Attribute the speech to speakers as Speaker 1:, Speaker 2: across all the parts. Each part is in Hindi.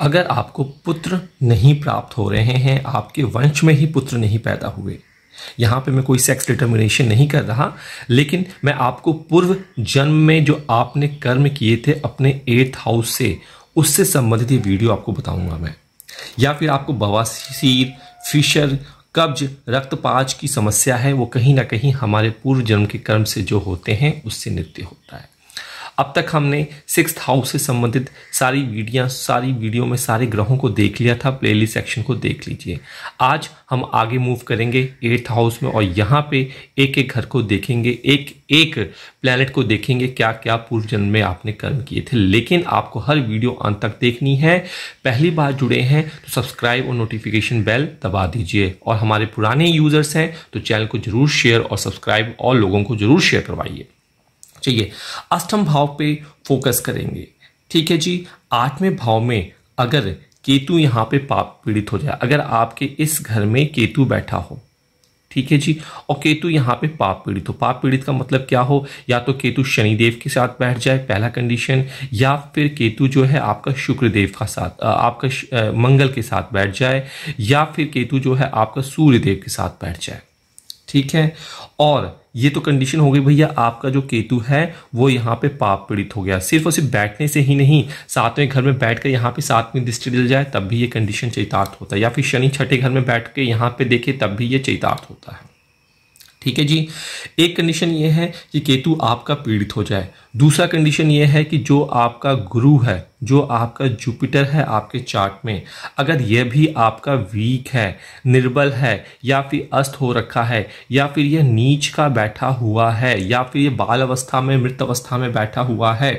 Speaker 1: अगर आपको पुत्र नहीं प्राप्त हो रहे हैं आपके वंश में ही पुत्र नहीं पैदा हुए यहाँ पे मैं कोई सेक्स डिटर्मिनेशन नहीं कर रहा लेकिन मैं आपको पूर्व जन्म में जो आपने कर्म किए थे अपने एट्थ हाउस से उससे संबंधित ये वीडियो आपको बताऊंगा मैं या फिर आपको बवासीर फिशर कब्ज रक्तपाच की समस्या है वो कहीं ना कहीं हमारे पूर्व जन्म के कर्म से जो होते हैं उससे नृत्य होता है अब तक हमने सिक्स हाउस से संबंधित सारी वीडिया सारी वीडियो में सारे ग्रहों को देख लिया था प्लेलिस्ट सेक्शन को देख लीजिए आज हम आगे मूव करेंगे एट्थ हाउस में और यहाँ पे एक एक घर को देखेंगे एक एक प्लैनेट को देखेंगे क्या क्या पूर्व जन्म में आपने कर्म किए थे लेकिन आपको हर वीडियो अंत तक देखनी है पहली बार जुड़े हैं तो सब्सक्राइब और नोटिफिकेशन बेल दबा दीजिए और हमारे पुराने यूजर्स हैं तो चैनल को जरूर शेयर और सब्सक्राइब और लोगों को जरूर शेयर करवाइए चाहिए अष्टम भाव पे फोकस करेंगे ठीक है जी आठवें भाव में अगर केतु यहाँ पे पाप पीड़ित हो जाए अगर आपके इस घर में केतु बैठा हो ठीक है जी और केतु यहाँ पे पाप पीड़ित हो पाप पीड़ित का मतलब क्या हो या तो केतु शनिदेव के साथ बैठ जाए पहला कंडीशन या फिर केतु जो है आपका शुक्र देव का साथ आपका मंगल के साथ बैठ जाए या फिर केतु जो है आपका सूर्य देव के साथ बैठ जाए ठीक है और ये तो कंडीशन हो गई भैया आपका जो केतु है वो यहाँ पे पाप पीड़ित हो गया सिर्फ और सिर्फ बैठने से ही नहीं सातवें घर में बैठ कर यहाँ पे सातवीं दृष्टि डल जाए तब भी ये कंडीशन चैतार्थ होता है या फिर शनि छठे घर में बैठ के यहाँ पे देखे तब भी ये चैतार्थ होता है ठीक है जी एक कंडीशन ये है कि केतु आपका पीड़ित हो जाए दूसरा कंडीशन ये है कि जो आपका गुरु है जो आपका जुपिटर है आपके चार्ट में अगर यह भी आपका वीक है निर्बल है या फिर अस्त हो रखा है या फिर यह नीच का बैठा हुआ है या फिर यह बाल अवस्था में मृत अवस्था में बैठा हुआ है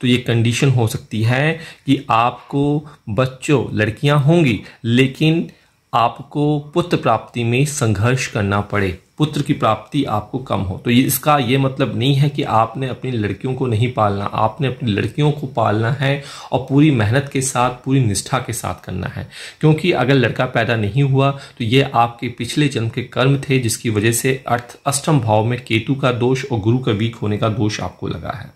Speaker 1: तो ये कंडीशन हो सकती है कि आपको बच्चों लड़कियाँ होंगी लेकिन आपको पुत्र प्राप्ति में संघर्ष करना पड़े पुत्र की प्राप्ति आपको कम हो तो इसका ये मतलब नहीं है कि आपने अपनी लड़कियों को नहीं पालना आपने अपनी लड़कियों को पालना है और पूरी मेहनत के साथ पूरी निष्ठा के साथ करना है क्योंकि अगर लड़का पैदा नहीं हुआ तो ये आपके पिछले जन्म के कर्म थे जिसकी वजह से अर्थ अष्टम भाव में केतु का दोष और गुरु का वीक होने का दोष आपको लगा है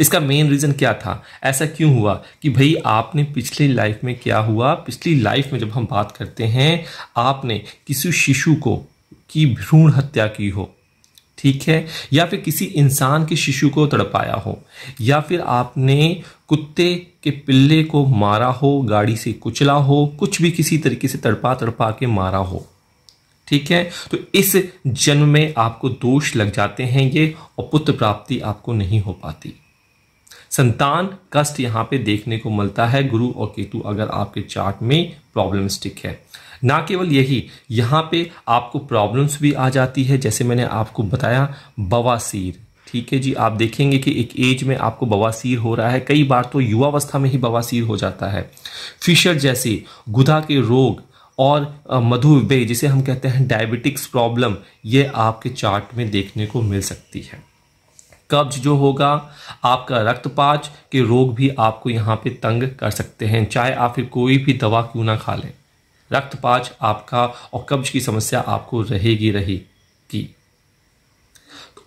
Speaker 1: इसका मेन रीज़न क्या था ऐसा क्यों हुआ कि भाई आपने पिछली लाइफ में क्या हुआ पिछली लाइफ में जब हम बात करते हैं आपने किसी शिशु को की भ्रूण हत्या की हो ठीक है या फिर किसी इंसान के शिशु को तड़पाया हो या फिर आपने कुत्ते के पिल्ले को मारा हो गाड़ी से कुचला हो कुछ भी किसी तरीके से तड़पा तड़पा के मारा हो ठीक है तो इस जन्म में आपको दोष लग जाते हैं ये और पुत्र प्राप्ति आपको नहीं हो पाती संतान कष्ट यहां पे देखने को मिलता है गुरु और केतु अगर आपके चार्ट में प्रॉब्लमिस्टिक है ना केवल यही यहाँ पे आपको प्रॉब्लम्स भी आ जाती है जैसे मैंने आपको बताया बवासीर ठीक है जी आप देखेंगे कि एक एज में आपको बवासीर हो रहा है कई बार तो युवावस्था में ही बवासीर हो जाता है फिशर जैसे गुदा के रोग और मधुवे जिसे हम कहते हैं डायबिटिक्स प्रॉब्लम ये आपके चार्ट में देखने को मिल सकती है कब्ज जो होगा आपका रक्तपात के रोग भी आपको यहाँ पे तंग कर सकते हैं चाहे आप फिर कोई भी दवा क्यों ना खा लें रक्तपात आपका और कब्ज की समस्या आपको रहेगी रहेगी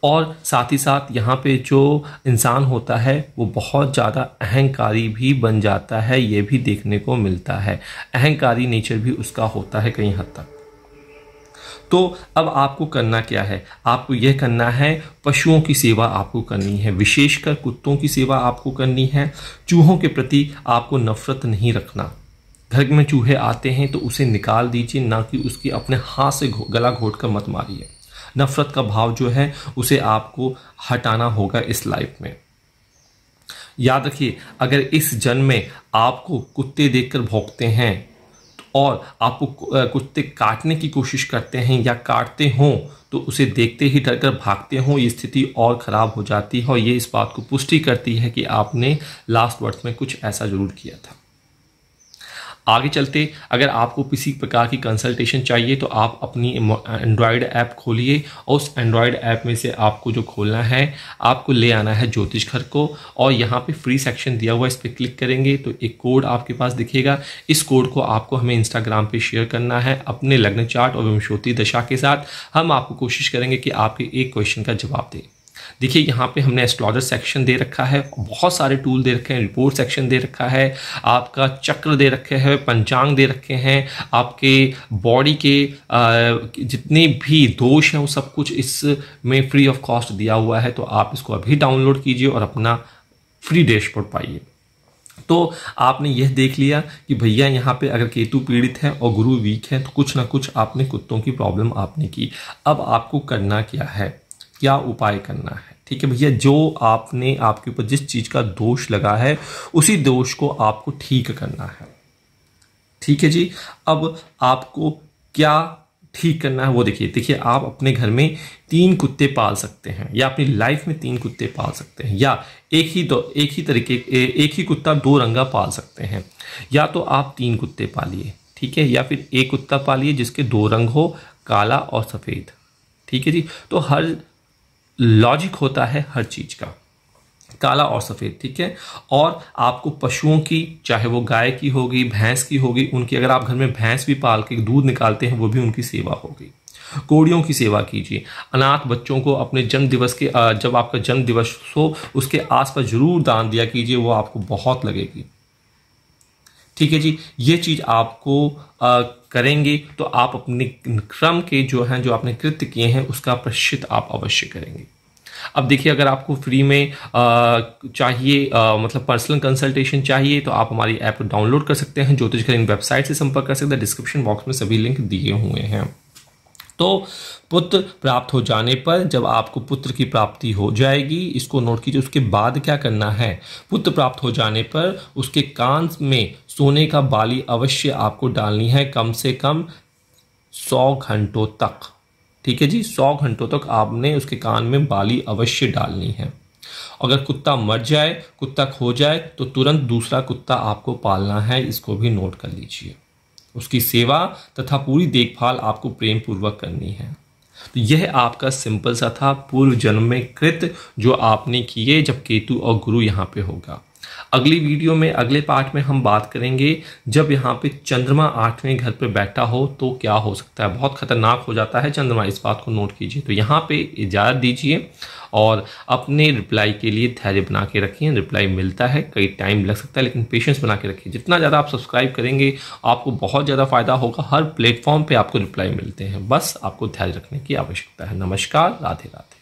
Speaker 1: और साथ ही साथ यहाँ पे जो इंसान होता है वो बहुत ज़्यादा अहंकारी भी बन जाता है ये भी देखने को मिलता है अहंकारी नेचर भी उसका होता है कहीं हद तक तो अब आपको करना क्या है आपको यह करना है पशुओं की सेवा आपको करनी है विशेषकर कुत्तों की सेवा आपको करनी है चूहों के प्रति आपको नफरत नहीं रखना घर में चूहे आते हैं तो उसे निकाल दीजिए ना कि उसकी अपने हाथ से गला घोट कर मत मारिए नफ़रत का भाव जो है उसे आपको हटाना होगा इस लाइफ में याद रखिए अगर इस जन्म में आपको कुत्ते देखकर भोंगते हैं और आपको कुत्ते काटने की कोशिश करते हैं या काटते हों तो उसे देखते ही डर कर भागते हों ये स्थिति और ख़राब हो जाती है और ये इस बात को पुष्टि करती है कि आपने लास्ट वर्थ में कुछ ऐसा ज़रूर किया था आगे चलते अगर आपको किसी प्रकार की कंसल्टेशन चाहिए तो आप अपनी एंड्रॉयड ऐप खोलिए और उस एंड्रॉयड ऐप में से आपको जो खोलना है आपको ले आना है ज्योतिष घर को और यहाँ पे फ्री सेक्शन दिया हुआ है इस पर क्लिक करेंगे तो एक कोड आपके पास दिखेगा इस कोड को आपको हमें इंस्टाग्राम पर शेयर करना है अपने लग्न चार्ट और विमशोती दशा के साथ हम आपको कोशिश करेंगे कि आपके एक क्वेश्चन का जवाब दें देखिए यहाँ पे हमने एस्ट्रोलॉजर सेक्शन दे रखा है बहुत सारे टूल दे रखे हैं रिपोर्ट सेक्शन दे रखा है आपका चक्र दे रखे हैं पंचांग दे रखे हैं आपके बॉडी के जितने भी दोष हैं वो सब कुछ इसमें फ्री ऑफ कॉस्ट दिया हुआ है तो आप इसको अभी डाउनलोड कीजिए और अपना फ्री डैशबोर्ड पाइए तो आपने यह देख लिया कि भैया यहाँ पे अगर केतु पीड़ित है और गुरु वीक है तो कुछ ना कुछ आपने कुत्तों की प्रॉब्लम आपने की अब आपको करना क्या है क्या उपाय करना है ठीक है भैया जो आपने आपके ऊपर जिस चीज़ का दोष लगा है उसी दोष को आपको ठीक करना है ठीक है जी अब आपको क्या ठीक करना है वो देखिए देखिए आप अपने घर में तीन कुत्ते पाल सकते हैं या अपनी लाइफ में तीन कुत्ते पाल सकते हैं या एक ही दो एक ही तरीके एक ही कुत्ता दो रंगा पाल सकते हैं या तो आप तीन कुत्ते पालिए ठीक है या फिर एक कुत्ता पालिए जिसके दो रंग हो काला और सफ़ेद ठीक है जी तो हर लॉजिक होता है हर चीज़ का काला और सफ़ेद ठीक है और आपको पशुओं की चाहे वो गाय की होगी भैंस की होगी उनकी अगर आप घर में भैंस भी पाल के दूध निकालते हैं वो भी उनकी सेवा होगी कोड़ियों की सेवा कीजिए अनाथ बच्चों को अपने जन्म दिवस के जब आपका जन्म दिवस हो उसके आसपास जरूर दान दिया कीजिए वो आपको बहुत लगेगी ठीक है जी ये चीज़ आपको करेंगे तो आप अपने क्रम के जो हैं जो आपने कृत्य किए हैं उसका प्रश्चित आप अवश्य करेंगे अब देखिए अगर आपको फ्री में चाहिए मतलब पर्सनल कंसल्टेशन चाहिए तो आप हमारी ऐप डाउनलोड कर सकते हैं ज्योतिष वेबसाइट से संपर्क कर सकते हैं डिस्क्रिप्शन बॉक्स में सभी लिंक दिए हुए हैं तो पुत्र प्राप्त हो जाने पर जब आपको पुत्र की प्राप्ति हो जाएगी इसको नोट कीजिए उसके बाद क्या करना है पुत्र प्राप्त हो जाने पर उसके कान में सोने का बाली अवश्य आपको डालनी है कम से कम सौ घंटों तक ठीक है जी सौ घंटों तक आपने उसके कान में बाली अवश्य डालनी है अगर कुत्ता मर जाए कुत्ता खो जाए तो तुरंत दूसरा कुत्ता आपको पालना है इसको भी नोट कर लीजिए उसकी सेवा तथा पूरी देखभाल आपको प्रेम पूर्वक करनी है तो यह आपका सिंपल सा था पूर्व जन्म में कृत जो आपने किए जब केतु और गुरु यहाँ पे होगा अगली वीडियो में अगले पार्ट में हम बात करेंगे जब यहाँ पे चंद्रमा आठवें घर पे बैठा हो तो क्या हो सकता है बहुत खतरनाक हो जाता है चंद्रमा इस बात को नोट कीजिए तो यहाँ पे इजाज़त दीजिए और अपने रिप्लाई के लिए धैर्य बना के रखिए रिप्लाई मिलता है कई टाइम लग सकता है लेकिन पेशेंस बना के रखिए जितना ज़्यादा आप सब्सक्राइब करेंगे आपको बहुत ज़्यादा फ़ायदा होगा हर प्लेटफॉर्म पर आपको रिप्लाई मिलते हैं बस आपको धैर्य रखने की आवश्यकता है नमस्कार राधे राधे